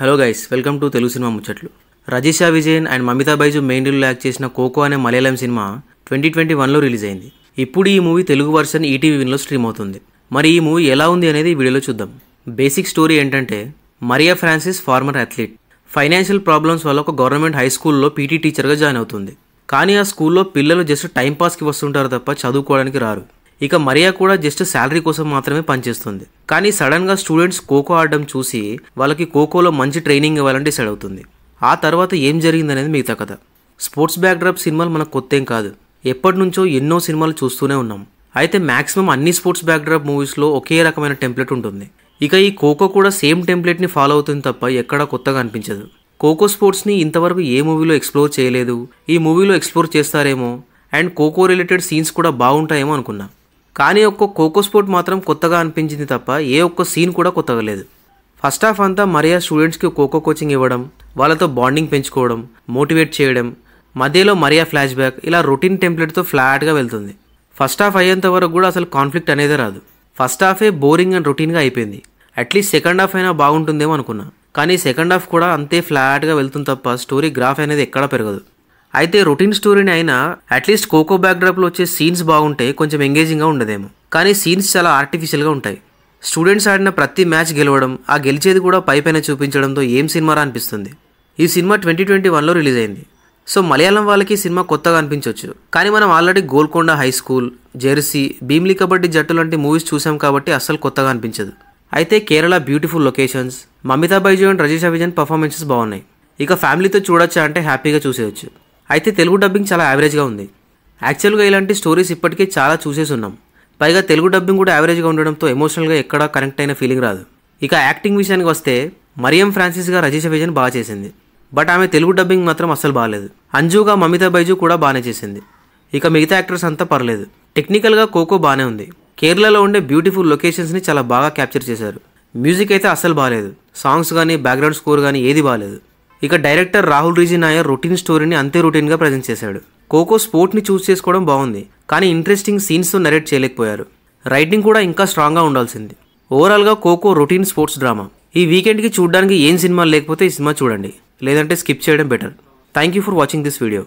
hello guys welcome to Telugu cinema ముచ్చట్లు Rajisha Vijayan and Mamitha Baiju main role act చేసిన Kho Kho Malayalam cinema twenty twenty వన్లో release అయింది ఇప్పుడు ఈ మూవీ తెలుగు వర్షన్ ఈటీవీ విన్లో స్ట్రీమ్ అవుతుంది మరి ఈ మూవీ ఎలా ఉంది అనేది ఈ వీడియోలో చూద్దాం బేసిక్ స్టోరీ ఏంటంటే Maria Francis former athlete financial problems వల్ల ఒక గవర్నమెంట్ హై స్కూల్లో పీటీ టీచర్గా జాయిన్ అవుతుంది కానీ ఆ స్కూల్లో పిల్లలు జస్ట్ టైంపాస్కి వస్తుంటారు తప్ప చదువుకోవడానికి రారు ఇక మరియా కూడా జస్ట్ శాలరీ కోసం మాత్రమే పనిచేస్తుంది కానీ సడన్గా స్టూడెంట్స్ ఖోఖో ఆడడం చూసి వాళ్ళకి ఖోఖోలో మంచి ట్రైనింగ్ ఇవ్వాలని డిసైడ్ అవుతుంది ఆ తర్వాత ఏం జరిగిందనేది మిగతా కథ స్పోర్ట్స్ బ్యాక్డ్రాప్ సినిమాలు మనకు కొత్త ఏం కాదు ఎప్పటి నుంచో ఎన్నో సినిమాలు చూస్తూనే ఉన్నాం అయితే మ్యాక్సిమం అన్ని స్పోర్ట్స్ బ్యాక్డ్రాప్ మూవీస్లో ఒకే రకమైన టెంప్లెట్ ఉంటుంది ఇక ఈ ఖోఖో కూడా సేమ్ టెంప్లెట్ని ఫాలో అవుతుంది తప్ప ఎక్కడా కొత్తగా అనిపించదు ఖోఖో స్పోర్ట్స్ని ఇంతవరకు ఏ మూవీలో ఎక్స్ప్లోర్ చేయలేదు ఈ మూవీలో ఎక్స్ప్లోర్ చేస్తారేమో అండ్ ఖోఖో రిలేటెడ్ సీన్స్ కూడా బాగుంటాయేమో అనుకున్నా కానీ ఒక్క కోకోస్పోర్ట్ స్పోర్ట్ మాత్రం కొత్తగా అనిపించింది తప్ప ఏ ఒక్క సీన్ కూడా కొత్తగా లేదు ఫస్ట్ హాఫ్ అంతా మరియా స్టూడెంట్స్కి కోకో కోచింగ్ ఇవ్వడం వాళ్ళతో బాండింగ్ పెంచుకోవడం మోటివేట్ చేయడం మధ్యలో మరియా ఫ్లాష్ బ్యాక్ ఇలా రొటీన్ టెంప్లెట్తో ఫ్లాట్గా వెళ్తుంది ఫస్ట్ హాఫ్ అయ్యేంత వరకు కూడా అసలు కాన్ఫ్లిక్ట్ అనేదే రాదు ఫస్ట్ హాఫే బోరింగ్ అండ్ రొటీన్గా అయిపోయింది అట్లీస్ట్ సెకండ్ హాఫ్ అయినా బాగుంటుందేమో అనుకున్నా కానీ సెకండ్ హాఫ్ కూడా అంతే ఫ్లాట్గా వెళ్తుంది తప్ప స్టోరీ గ్రాఫ్ అనేది ఎక్కడా పెరగదు అయితే రొటీన్ స్టోరీని అయినా అట్లీస్ట్ కోకో బ్యాక్డ్రాప్లో వచ్చే సీన్స్ బాగుంటే కొంచెం ఎంగేజింగ్గా ఉండదేమో కానీ సీన్స్ చాలా ఆర్టిఫిషియల్గా ఉంటాయి స్టూడెంట్స్ ఆడిన ప్రతి మ్యాచ్ గెలవడం ఆ గెలిచేది కూడా పైపైన చూపించడంతో ఏం సినిమా అనిపిస్తుంది ఈ సినిమా ట్వంటీ ట్వంటీ వన్లో రిలీజ్ అయింది సో మలయాళం వాళ్ళకి సినిమా కొత్తగా అనిపించవచ్చు కానీ మనం already Golconda high school jersey Bheemili kabaddi జట్టు లాంటి మూవీస్ చూసాం కాబట్టి అస్సలు కొత్తగా అనిపించదు అయితే Kerala beautiful locations Mamitha Baiju and Rajisha Vijayan performances బాగున్నాయి ఇక ఫ్యామిలీతో చూడొచ్చా అంటే హ్యాపీగా చూసేయచ్చు అయితే తెలుగు డబ్బింగ్ చాలా యావరేజ్గా ఉంది యాక్చువల్గా ఇలాంటి స్టోరీస్ ఇప్పటికే చాలా చూసేసి ఉన్నాం పైగా తెలుగు డబ్బింగ్ కూడా యావరేజ్గా ఉండడంతో ఎమోషనల్గా ఎక్కడా కనెక్ట్ అయిన ఫీలింగ్ రాదు ఇక యాక్టింగ్ విషయానికి వస్తే మరియం ఫ్రాన్సిస్గా గారు రజీష విజన్ బాగా చేసింది బట్ ఆమె తెలుగు డబ్బింగ్ మాత్రం అస్సలు బాగాలేదు అంజుగా మమితా బైజు కూడా బాగానే చేసింది ఇక మిగతా యాక్టర్స్ అంతా పర్లేదు టెక్నికల్గా కోకో బాగానే ఉంది కేరళలో ఉండే బ్యూటిఫుల్ లొకేషన్స్ని చాలా బాగా క్యాప్చర్ చేశారు మ్యూజిక్ అయితే అస్సలు బాగాలేదు సాంగ్స్ కానీ బ్యాక్గ్రౌండ్ స్కోర్ కానీ ఏది బాగాలేదు ఇక డైరెక్టర్ రాహుల్ రీజి నాయర్ రొటీన్ స్టోరీని అంతే గా ప్రజెంట్ చేశాడు కోకో స్పోర్ట్ని చూస్ చేసుకోవడం బాగుంది కానీ ఇంట్రెస్టింగ్ సీన్స్తో నరేట్ చేయలేకపోయారు రైటింగ్ కూడా ఇంకా స్ట్రాంగ్గా ఉండాల్సింది ఓవరాల్గా కోకో రొటీన్ స్పోర్ట్స్ డ్రామా ఈ వీకెండ్ కి చూడడానికి ఏం సినిమా లేకపోతే ఈ సినిమా చూడండి లేదంటే స్కిప్ చేయడం better thank you for watching this video